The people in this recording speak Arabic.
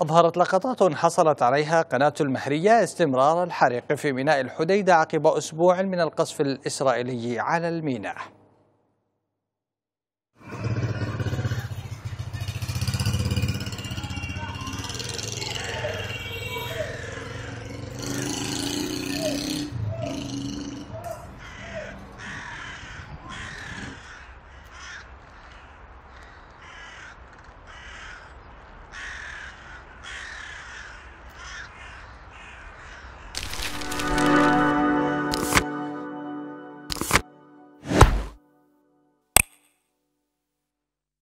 أظهرت لقطات حصلت عليها قناة المهرية استمرار الحريق في ميناء الحديدة عقب أسبوع من القصف الإسرائيلي على الميناء